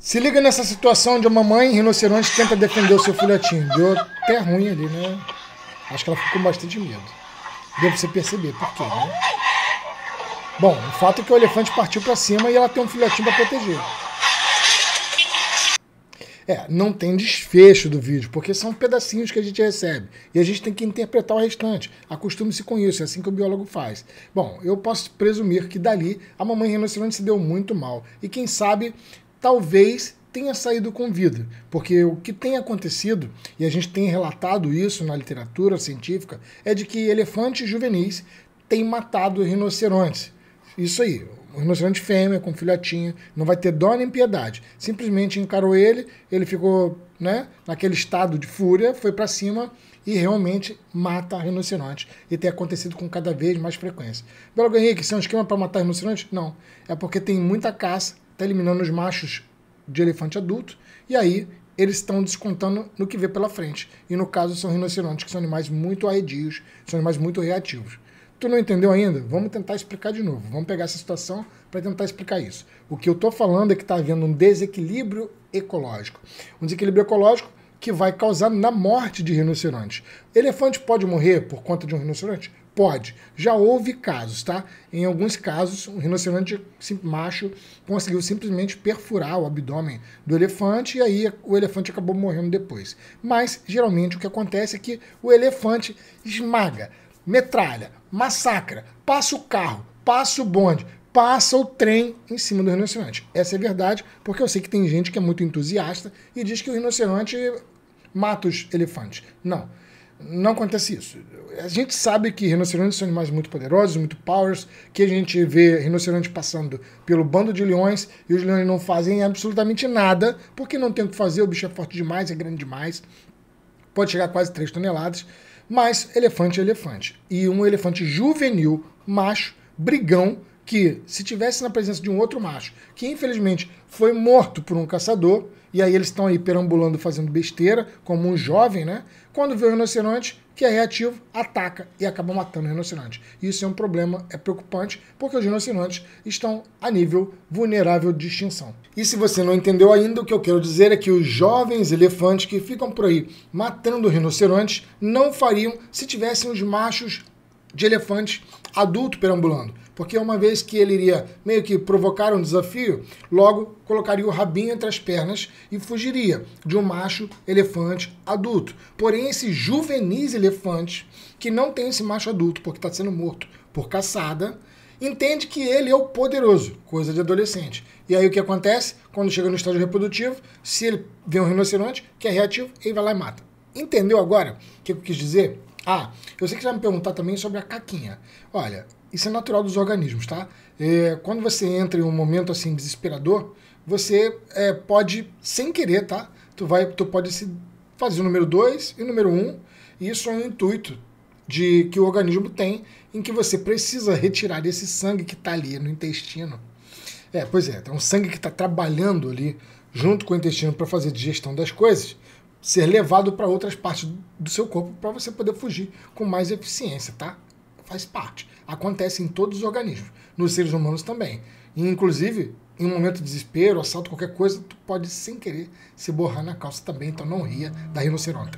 Se liga nessa situação de uma mãe rinoceronte tenta defender o seu filhotinho. Deu até ruim ali, né? Acho que ela ficou com bastante medo. Deu pra você perceber por quê, né? Bom, o fato é que o elefante partiu para cima e ela tem um filhotinho para proteger. É, não tem desfecho do vídeo, porque são pedacinhos que a gente recebe. E a gente tem que interpretar o restante. Acostume-se com isso, é assim que o biólogo faz. Bom, eu posso presumir que dali a mamãe rinoceronte se deu muito mal. E quem sabe talvez tenha saído com vida, porque o que tem acontecido, e a gente tem relatado isso na literatura científica, é de que elefantes juvenis têm matado rinocerontes. Isso aí, o rinoceronte fêmea com filhotinho não vai ter dó nem piedade. Simplesmente encarou ele, ele ficou, né, naquele estado de fúria, foi para cima e realmente mata rinoceronte. E tem acontecido com cada vez mais frequência. Belo Henrique, isso é um esquema para matar rinoceronte? Não. É porque tem muita caça está eliminando os machos de elefante adulto, e aí eles estão descontando no que vê pela frente. E no caso são rinocerontes, que são animais muito arredios, são animais muito reativos. Tu não entendeu ainda? Vamos tentar explicar de novo. Vamos pegar essa situação para tentar explicar isso. O que eu estou falando é que está havendo um desequilíbrio ecológico. Um desequilíbrio ecológico que vai causar na morte de rinocerontes. Elefante pode morrer por conta de um rinoceronte? Pode. Já houve casos, tá? Em alguns casos, um rinoceronte macho conseguiu simplesmente perfurar o abdômen do elefante e aí o elefante acabou morrendo depois. Mas, geralmente, o que acontece é que o elefante esmaga, metralha, massacra, passa o carro, passa o bonde, passa o trem em cima do rinoceronte. Essa é verdade, porque eu sei que tem gente que é muito entusiasta e diz que o rinoceronte mata os elefantes. Não. Não acontece isso. A gente sabe que rinocerontes são animais muito poderosos, muito powers, que a gente vê rinoceronte passando pelo bando de leões e os leões não fazem absolutamente nada, porque não tem o que fazer, o bicho é forte demais, é grande demais, pode chegar a quase 3 toneladas, mas elefante é elefante. E um elefante juvenil, macho, brigão, que se tivesse na presença de um outro macho, que infelizmente foi morto por um caçador, e aí eles estão aí perambulando, fazendo besteira, como um jovem, né? Quando vê o rinoceronte, que é reativo, ataca e acaba matando o rinoceronte. Isso é um problema, é preocupante, porque os rinocerontes estão a nível vulnerável de extinção. E se você não entendeu ainda, o que eu quero dizer é que os jovens elefantes que ficam por aí matando rinocerontes não fariam se tivessem os machos de elefante adulto perambulando. Porque uma vez que ele iria meio que provocar um desafio, logo colocaria o rabinho entre as pernas e fugiria de um macho elefante adulto. Porém, esse juvenis elefante que não tem esse macho adulto porque está sendo morto por caçada, entende que ele é o poderoso, coisa de adolescente. E aí o que acontece? Quando chega no estágio reprodutivo, se ele vê um rinoceronte que é reativo, ele vai lá e mata. Entendeu agora o que eu quis dizer? Ah, eu sei que você vai me perguntar também sobre a caquinha. Olha, isso é natural dos organismos, tá? É, quando você entra em um momento assim desesperador, você é, pode, sem querer, tá? Tu, vai, tu pode se fazer o número 2 e o número 1. Um, e isso é um intuito de que o organismo tem em que você precisa retirar esse sangue que está ali no intestino. É, pois é, é então, um sangue que está trabalhando ali junto com o intestino para fazer digestão das coisas ser levado para outras partes do seu corpo para você poder fugir com mais eficiência, tá? Faz parte. Acontece em todos os organismos, nos seres humanos também. E, inclusive, em um momento de desespero, assalto, qualquer coisa, tu pode sem querer se borrar na calça também, então não ria da rinoceronte.